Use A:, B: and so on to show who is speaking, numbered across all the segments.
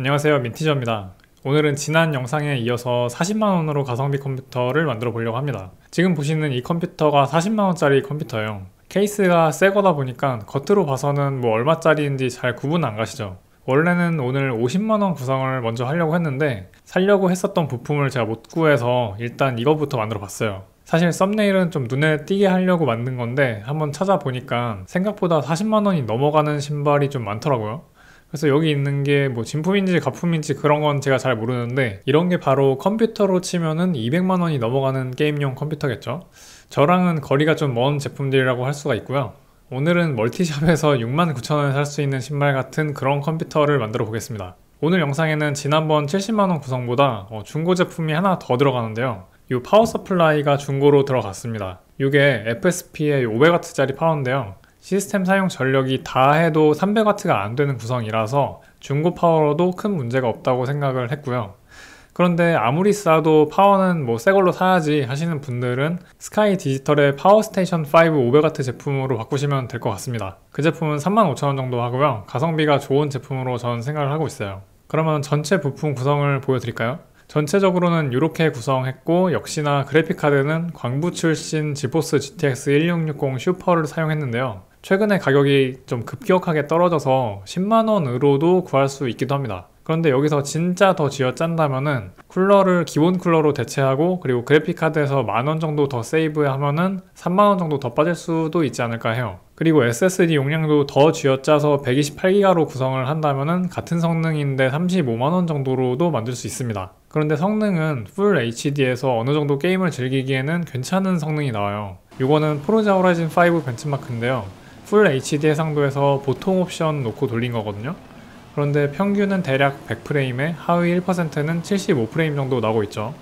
A: 안녕하세요 민티저입니다 오늘은 지난 영상에 이어서 40만원으로 가성비 컴퓨터를 만들어 보려고 합니다 지금 보시는 이 컴퓨터가 40만원짜리 컴퓨터예요 케이스가 새 거다 보니까 겉으로 봐서는 뭐 얼마짜리인지 잘 구분 안 가시죠 원래는 오늘 50만원 구성을 먼저 하려고 했는데 살려고 했었던 부품을 제가 못 구해서 일단 이거부터 만들어 봤어요 사실 썸네일은 좀 눈에 띄게 하려고 만든 건데 한번 찾아보니까 생각보다 40만원이 넘어가는 신발이 좀 많더라고요 그래서 여기 있는 게 뭐 진품인지 가품인지 그런 건 제가 잘 모르는데 이런 게 바로 컴퓨터로 치면은 200만 원이 넘어가는 게임용 컴퓨터겠죠. 저랑은 거리가 좀 먼 제품들이라고 할 수가 있고요. 오늘은 멀티샵에서 69,000원에 살 수 있는 신발 같은 그런 컴퓨터를 만들어 보겠습니다. 오늘 영상에는 지난번 70만원 구성보다 어, 중고 제품이 하나 더 들어가는데요. 이 파워 서플라이가 중고로 들어갔습니다. 이게 FSP의 500W짜리 파워인데요. 시스템 사용 전력이 다 해도 300W가 안 되는 구성이라서 중고 파워로도 큰 문제가 없다고 생각을 했고요. 그런데 아무리 싸도 파워는 뭐 새 걸로 사야지 하시는 분들은 스카이 디지털의 파워스테이션 5 500W 제품으로 바꾸시면 될 것 같습니다. 그 제품은 35,000원 정도 하고요. 가성비가 좋은 제품으로 저는 생각을 하고 있어요. 그러면 전체 부품 구성을 보여드릴까요? 전체적으로는 이렇게 구성했고 역시나 그래픽카드는 광부 출신 지포스 GTX 1660 슈퍼를 사용했는데요. 최근에 가격이 좀 급격하게 떨어져서 10만원으로도 구할 수 있기도 합니다 그런데 여기서 진짜 더 쥐어짠다면은 쿨러를 기본 쿨러로 대체하고 그리고 그래픽카드에서 만원 정도 더 세이브하면은 3만원 정도 더 빠질 수도 있지 않을까 해요 그리고 SSD 용량도 더 쥐어짜서 128기가로 구성을 한다면은 같은 성능인데 35만원 정도로도 만들 수 있습니다 그런데 성능은 풀 HD에서 어느 정도 게임을 즐기기에는 괜찮은 성능이 나와요 이거는 포르자 호라이즌 5 벤치마크인데요 풀 HD 해상도에서 보통 옵션 놓고 돌린 거거든요. 그런데 평균은 대략 100프레임에 하위 1%는 75프레임 정도 나오고 있죠.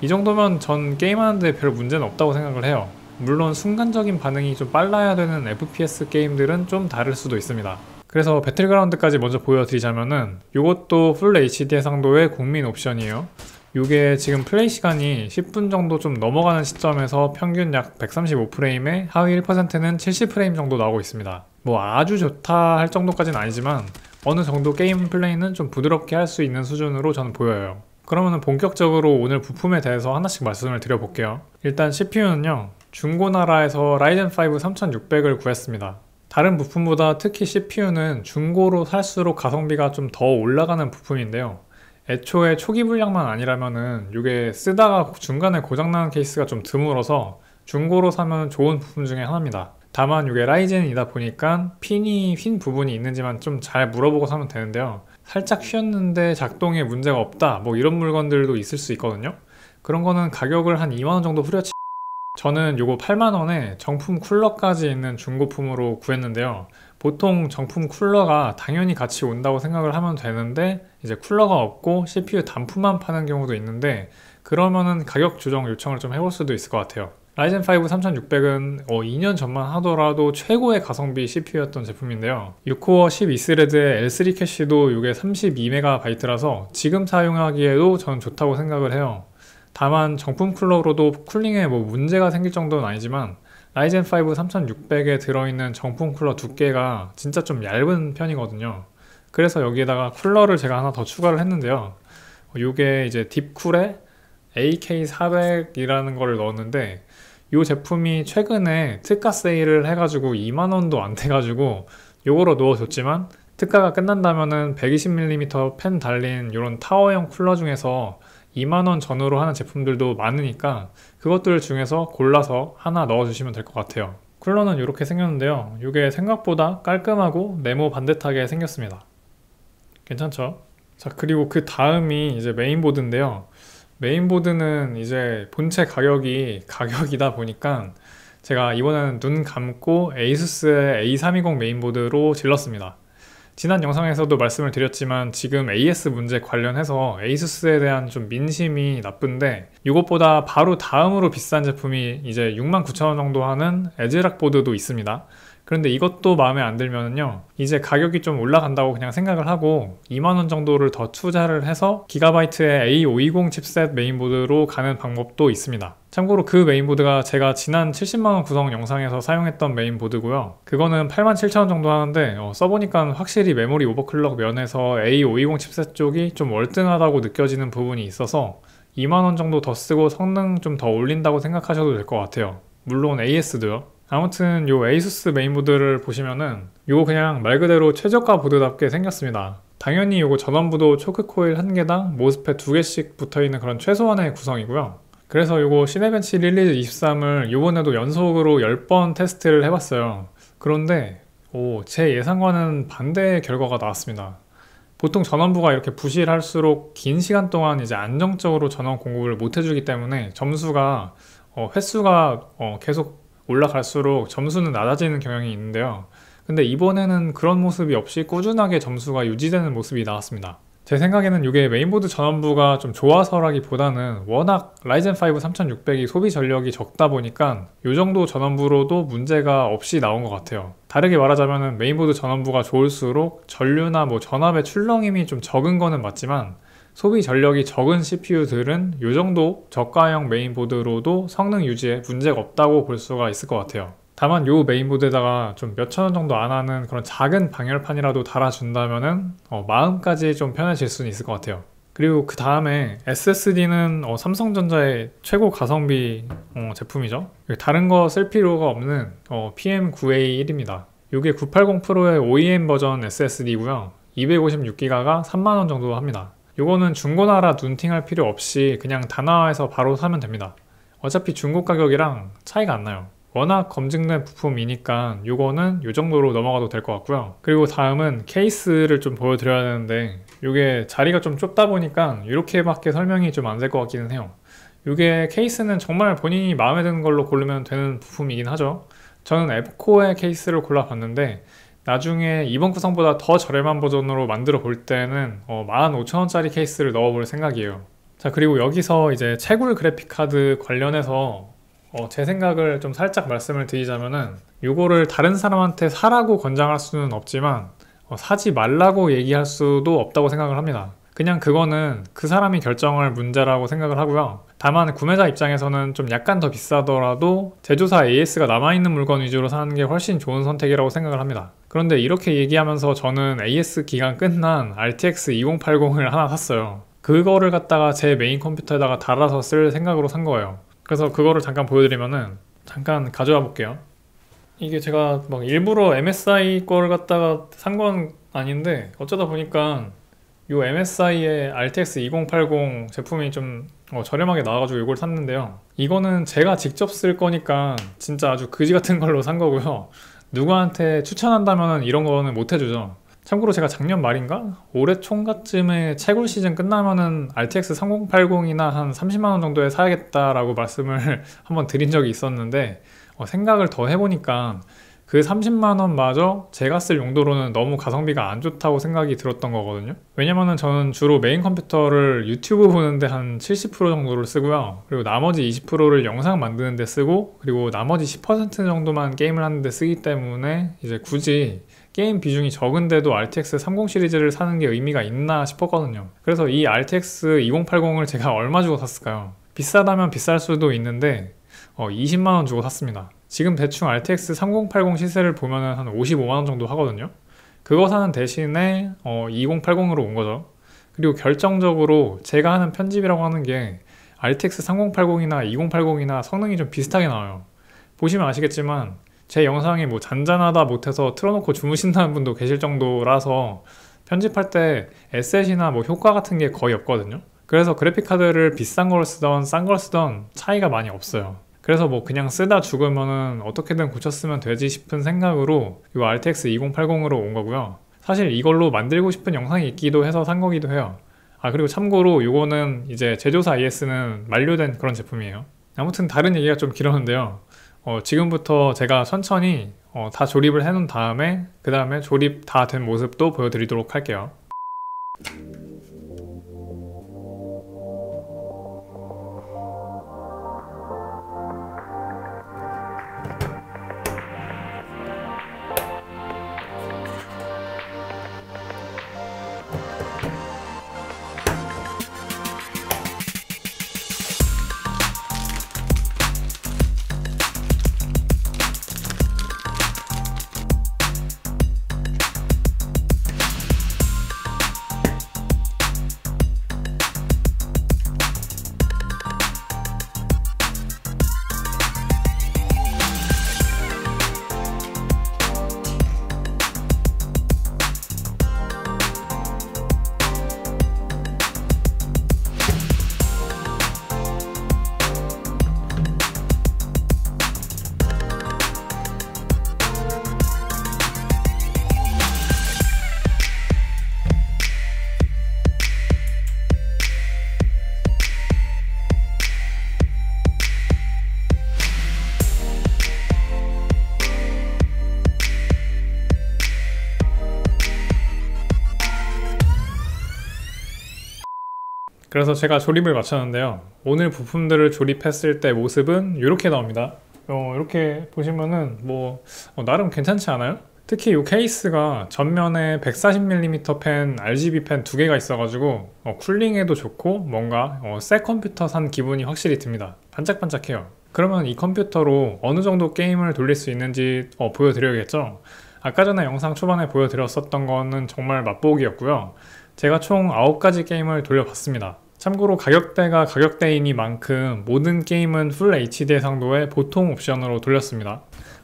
A: 이 정도면 전 게임하는데 별 문제는 없다고 생각을 해요. 물론 순간적인 반응이 좀 빨라야 되는 FPS 게임들은 좀 다를 수도 있습니다. 그래서 배틀그라운드까지 먼저 보여드리자면은 이것도 풀 HD 해상도의 국민 옵션이에요. 이게 지금 플레이 시간이 10분 정도 좀 넘어가는 시점에서 평균 약 135프레임에 하위 1%는 70프레임 정도 나오고 있습니다 뭐 아주 좋다 할 정도까지는 아니지만 어느 정도 게임 플레이는 좀 부드럽게 할 수 있는 수준으로 저는 보여요 그러면 본격적으로 오늘 부품에 대해서 하나씩 말씀을 드려볼게요 일단 CPU는요 중고나라에서 라이젠 5 3600을 구했습니다 다른 부품보다 특히 CPU는 중고로 살수록 가성비가 좀 더 올라가는 부품인데요 애초에 초기 불량만 아니라면은 이게 쓰다가 중간에 고장나는 케이스가 좀 드물어서 중고로 사면 좋은 부품 중에 하나입니다 다만 이게 라이젠이다 보니까 핀이 휜 부분이 있는지만 좀 잘 물어보고 사면 되는데요 살짝 휘었는데 작동에 문제가 없다 뭐 이런 물건들도 있을 수 있거든요 그런 거는 가격을 한 2만원 정도 후려치면 저는 요거 8만원에 정품 쿨러까지 있는 중고품으로 구했는데요 보통 정품 쿨러가 당연히 같이 온다고 생각을 하면 되는데 이제 쿨러가 없고 CPU 단품만 파는 경우도 있는데 그러면은 가격 조정 요청을 좀 해볼 수도 있을 것 같아요 라이젠 5 3600은 어, 2년 전만 하더라도 최고의 가성비 CPU였던 제품인데요 6코어 12스레드의 L3 캐시도 이게 32MB라서 지금 사용하기에도 저는 좋다고 생각을 해요 다만 정품 쿨러로도 쿨링에 뭐 문제가 생길 정도는 아니지만 라이젠 5 3600에 들어있는 정품 쿨러 두께가 진짜 좀 얇은 편이거든요 그래서 여기에다가 쿨러를 제가 하나 더 추가를 했는데요 이게 이제 딥쿨에 AK400이라는 거를 넣었는데 이 제품이 최근에 특가 세일을 해가지고 2만원도 안 돼가지고 요거로 넣어줬지만 특가가 끝난다면은 120mm 펜 달린 이런 타워형 쿨러 중에서 2만원 전후로 하는 제품들도 많으니까 그것들 중에서 골라서 하나 넣어주시면 될 것 같아요 쿨러는 이렇게 생겼는데요 이게 생각보다 깔끔하고 네모 반듯하게 생겼습니다 괜찮죠? 자 그리고 그 다음이 이제 메인보드인데요 메인보드는 이제 본체 가격이 가격이다 보니까 제가 이번에는 눈 감고 에이수스의 A320 메인보드로 질렀습니다 지난 영상에서도 말씀을 드렸지만 지금 AS 문제 관련해서 ASUS에 대한 좀 민심이 나쁜데 이것보다 바로 다음으로 비싼 제품이 이제 69,000원 정도 하는 에즈락 보드도 있습니다. 그런데 이것도 마음에 안 들면은요 이제 가격이 좀 올라간다고 그냥 생각을 하고 2만원 정도를 더 투자를 해서 기가바이트의 A520 칩셋 메인보드로 가는 방법도 있습니다 참고로 그 메인보드가 제가 지난 70만원 구성 영상에서 사용했던 메인보드고요 그거는 87,000원 정도 하는데 어, 써보니까 확실히 메모리 오버클럭 면에서 A520 칩셋 쪽이 좀 월등하다고 느껴지는 부분이 있어서 2만원 정도 더 쓰고 성능 좀 더 올린다고 생각하셔도 될 것 같아요 물론 AS도요 아무튼 요 에이수스 메인보드를 보시면은 요거 그냥 말 그대로 최저가 보드답게 생겼습니다. 당연히 요거 전원부도 초크코일 한개당 모스펫 두개씩 붙어있는 그런 최소한의 구성이고요. 그래서 요거 시네벤치 11223을 요번에도 연속으로 10번 테스트를 해봤어요. 그런데 오, 제 예상과는 반대의 결과가 나왔습니다. 보통 전원부가 이렇게 부실할수록 긴 시간 동안 이제 안정적으로 전원 공급을 못 해주기 때문에 점수가 어, 횟수가 어, 계속 올라갈수록 점수는 낮아지는 경향이 있는데요. 근데 이번에는 그런 모습이 없이 꾸준하게 점수가 유지되는 모습이 나왔습니다. 제 생각에는 이게 메인보드 전원부가 좀 좋아서라기보다는 워낙 라이젠 5 3600이 소비 전력이 적다 보니까 이 정도 전원부로도 문제가 없이 나온 것 같아요. 다르게 말하자면 메인보드 전원부가 좋을수록 전류나 뭐 전압의 출렁임이 좀 적은 거는 맞지만 소비 전력이 적은 CPU들은 이 정도 저가형 메인보드로도 성능 유지에 문제가 없다고 볼 수가 있을 것 같아요. 다만 요 메인보드에다가 좀 몇천 원 정도 안 하는 그런 작은 방열판이라도 달아준다면 어, 마음까지 좀 편해질 수는 있을 것 같아요. 그리고 그 다음에 SSD는 어, 삼성전자의 최고 가성비 어, 제품이죠. 그 다른 거 쓸 필요가 없는 어, PM9A1입니다. 이게 980 프로의 OEM 버전 SSD고요. 256기가가 3만원 정도 합니다. 요거는 중고나라 눈팅할 필요 없이 그냥 다나와에서 바로 사면 됩니다. 어차피 중고 가격이랑 차이가 안 나요. 워낙 검증된 부품이니까 요거는 요 정도로 넘어가도 될 것 같고요. 그리고 다음은 케이스를 좀 보여드려야 되는데 요게 자리가 좀 좁다 보니까 이렇게밖에 설명이 좀 안 될 것 같기는 해요. 요게 케이스는 정말 본인이 마음에 드는 걸로 고르면 되는 부품이긴 하죠. 저는 에프코의 케이스를 골라봤는데 나중에 이번 구성보다 더 저렴한 버전으로 만들어 볼 때는 어, 15,000원짜리 케이스를 넣어 볼 생각이에요 자 그리고 여기서 이제 채굴 그래픽카드 관련해서 어, 제 생각을 좀 살짝 말씀을 드리자면은 이거를 다른 사람한테 사라고 권장할 수는 없지만 어, 사지 말라고 얘기할 수도 없다고 생각을 합니다 그냥 그거는 그 사람이 결정할 문제라고 생각을 하고요 다만 구매자 입장에서는 좀 약간 더 비싸더라도 제조사 AS가 남아있는 물건 위주로 사는 게 훨씬 좋은 선택이라고 생각을 합니다 그런데 이렇게 얘기하면서 저는 AS 기간 끝난 RTX 2080을 하나 샀어요. 그거를 갖다가 제 메인 컴퓨터에다가 달아서 쓸 생각으로 산 거예요. 그래서 그거를 잠깐 보여드리면은 잠깐 가져와 볼게요. 이게 제가 막 일부러 MSI 거를 갖다가 산 건 아닌데 어쩌다 보니까 요 MSI의 RTX 2080 제품이 좀 어, 저렴하게 나와가지고 이걸 샀는데요. 이거는 제가 직접 쓸 거니까 진짜 아주 그지 같은 걸로 산 거고요. 누구한테 추천한다면 이런 거는 못 해주죠 참고로 제가 작년 말인가? 올해 총각쯤에 채굴 시즌 끝나면은 RTX 3080이나 한 30만원 정도에 사야겠다라고 말씀을 한번 드린 적이 있었는데 어, 생각을 더 해보니까 그 30만원마저 제가 쓸 용도로는 너무 가성비가 안 좋다고 생각이 들었던 거거든요 왜냐면은 저는 주로 메인 컴퓨터를 유튜브 보는데 한 70% 정도를 쓰고요 그리고 나머지 20%를 영상 만드는 데 쓰고 그리고 나머지 10% 정도만 게임을 하는 데 쓰기 때문에 이제 굳이 게임 비중이 적은데도 RTX 30 시리즈를 사는 게 의미가 있나 싶었거든요 그래서 이 RTX 2080을 제가 얼마 주고 샀을까요? 비싸다면 비쌀 수도 있는데 어, 20만원 주고 샀습니다 지금 대충 RTX 3080 시세를 보면한 55만원 정도 하거든요 그거 사는 대신에 어, 2080으로 온 거죠 그리고 결정적으로 제가 하는 편집이라고 하는 게 RTX 3080이나 2080이나 성능이 좀 비슷하게 나와요 보시면 아시겠지만 제 영상이 뭐 잔잔하다 못해서 틀어놓고 주무신다는 분도 계실 정도라서 편집할 때 에셋이나 뭐 효과 같은 게 거의 없거든요 그래서 그래픽카드를 비싼 걸 쓰던 싼 걸 쓰던 차이가 많이 없어요 그래서 뭐 그냥 쓰다 죽으면은 어떻게든 고쳤으면 되지 싶은 생각으로 이 RTX 2080으로 온 거고요. 사실 이걸로 만들고 싶은 영상이 있기도 해서 산 거기도 해요. 아 그리고 참고로 이거는 이제 제조사 i s 는 만료된 그런 제품이에요. 아무튼 다른 얘기가 좀 길었는데요. 어, 지금부터 제가 천천히 어, 다 조립을 해놓은 다음에 그 다음에 조립 다 된 모습도 보여드리도록 할게요. 그래서 제가 조립을 마쳤는데요 오늘 부품들을 조립했을 때 모습은 이렇게 나옵니다 어, 이렇게 보시면은 뭐 어, 나름 괜찮지 않아요? 특히 이 케이스가 전면에 140mm 펜, RGB 펜두 개가 있어가지고 어, 쿨링에도 좋고 뭔가 어, 새 컴퓨터 산 기분이 확실히 듭니다 반짝반짝해요 그러면 이 컴퓨터로 어느 정도 게임을 돌릴 수 있는지 어, 보여드려야겠죠? 아까 전에 영상 초반에 보여드렸었던 거는 정말 맛보기였고요 제가 총 9가지 게임을 돌려봤습니다. 참고로 가격대가 가격대이니만큼 모든 게임은 풀 HD 상도의 보통 옵션으로 돌렸습니다.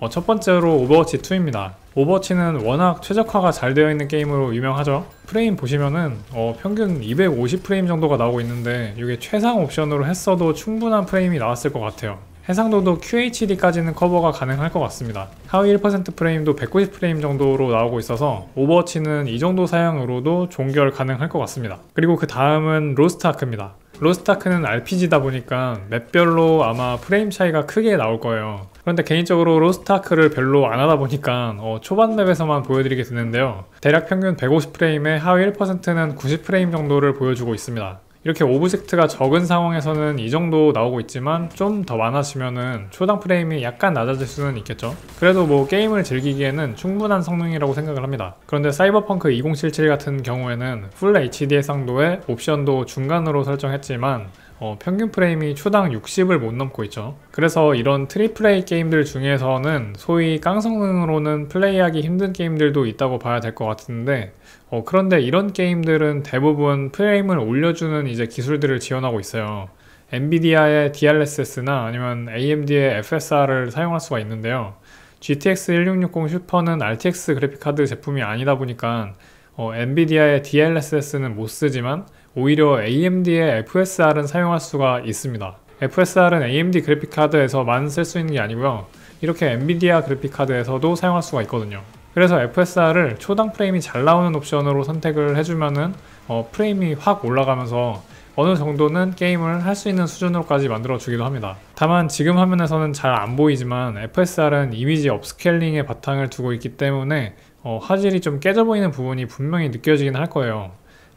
A: 어, 첫 번째로 오버워치 2입니다. 오버워치는 워낙 최적화가 잘 되어 있는 게임으로 유명하죠. 프레임 보시면은 어, 평균 250프레임 정도가 나오고 있는데 이게 최상 옵션으로 했어도 충분한 프레임이 나왔을 것 같아요. 해상도도 QHD까지는 커버가 가능할 것 같습니다. 하위 1% 프레임도 190프레임 정도로 나오고 있어서 오버워치는 이 정도 사양으로도 종결 가능할 것 같습니다. 그리고 그 다음은 로스트아크입니다. 로스트아크는 RPG다 보니까 맵별로 아마 프레임 차이가 크게 나올 거예요. 그런데 개인적으로 로스트아크를 별로 안 하다 보니까 어, 초반 맵에서만 보여드리게 되는데요. 대략 평균 150프레임에 하위 1%는 90프레임 정도를 보여주고 있습니다. 이렇게 오브젝트가 적은 상황에서는 이 정도 나오고 있지만 좀 더 많아지면은 초당 프레임이 약간 낮아질 수는 있겠죠 그래도 뭐 게임을 즐기기에는 충분한 성능이라고 생각을 합니다 그런데 사이버펑크 2077 같은 경우에는 풀 HD의 상도에 옵션도 중간으로 설정했지만 어, 평균 프레임이 초당 60을 못 넘고 있죠 그래서 이런 트리플 레이 게임들 중에서는 소위 깡성능으로는 플레이하기 힘든 게임들도 있다고 봐야 될 것 같은데 어, 그런데 이런 게임들은 대부분 프레임을 올려주는 이제 기술들을 지원하고 있어요 엔비디아의 DLSS나 아니면 AMD의 FSR을 사용할 수가 있는데요 GTX 1660 슈퍼는 RTX 그래픽카드 제품이 아니다 보니까 어, 엔비디아의 DLSS는 못 쓰지만 오히려 AMD의 FSR은 사용할 수가 있습니다. FSR은 AMD 그래픽카드에서만 쓸 수 있는 게 아니고요. 이렇게 엔비디아 그래픽카드에서도 사용할 수가 있거든요. 그래서 FSR을 초당 프레임이 잘 나오는 옵션으로 선택을 해주면은 어, 프레임이 확 올라가면서 어느 정도는 게임을 할 수 있는 수준으로까지 만들어 주기도 합니다. 다만 지금 화면에서는 잘 안 보이지만 FSR은 이미지 업스케일링의 바탕을 두고 있기 때문에 어, 화질이 좀 깨져 보이는 부분이 분명히 느껴지긴 할 거예요.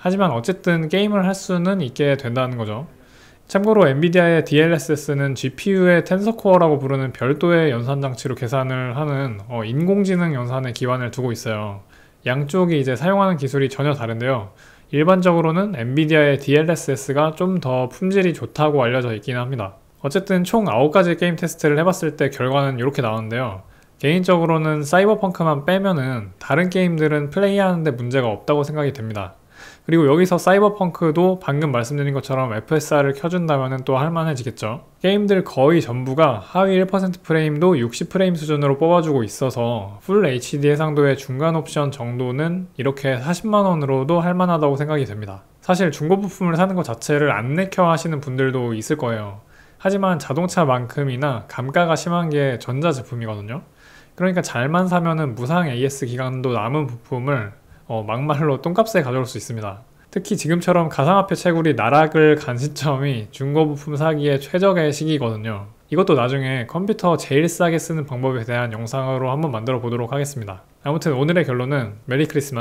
A: 하지만 어쨌든 게임을 할 수는 있게 된다는 거죠. 참고로 엔비디아의 DLSS는 GPU의 텐서코어라고 부르는 별도의 연산 장치로 계산을 하는 어, 인공지능 연산에 기반을 두고 있어요. 양쪽이 이제 사용하는 기술이 전혀 다른데요. 일반적으로는 엔비디아의 DLSS가 좀 더 품질이 좋다고 알려져 있긴 합니다. 어쨌든 총 9가지 게임 테스트를 해봤을 때 결과는 이렇게 나왔는데요. 개인적으로는 사이버펑크만 빼면은 다른 게임들은 플레이하는데 문제가 없다고 생각이 됩니다. 그리고 여기서 사이버펑크도 방금 말씀드린 것처럼 FSR을 켜준다면 또 할만해지겠죠. 게임들 거의 전부가 하위 1% 프레임도 60프레임 수준으로 뽑아주고 있어서 풀 HD 해상도의 중간 옵션 정도는 이렇게 40만원으로도 할만하다고 생각이 됩니다. 사실 중고 부품을 사는 것 자체를 안 내켜 하시는 분들도 있을 거예요. 하지만 자동차만큼이나 감가가 심한 게 전자제품이거든요. 그러니까 잘만 사면은 무상 AS 기간도 남은 부품을 어, 막말로 똥값에 가져올 수 있습니다. 특히 지금처럼 가상화폐 채굴이 나락을 간 시점이 중고부품 사기의 최적의 시기거든요. 이것도 나중에 컴퓨터 제일 싸게 쓰는 방법에 대한 영상으로 한번 만들어 보도록 하겠습니다. 아무튼 오늘의 결론은 메리 크리스마스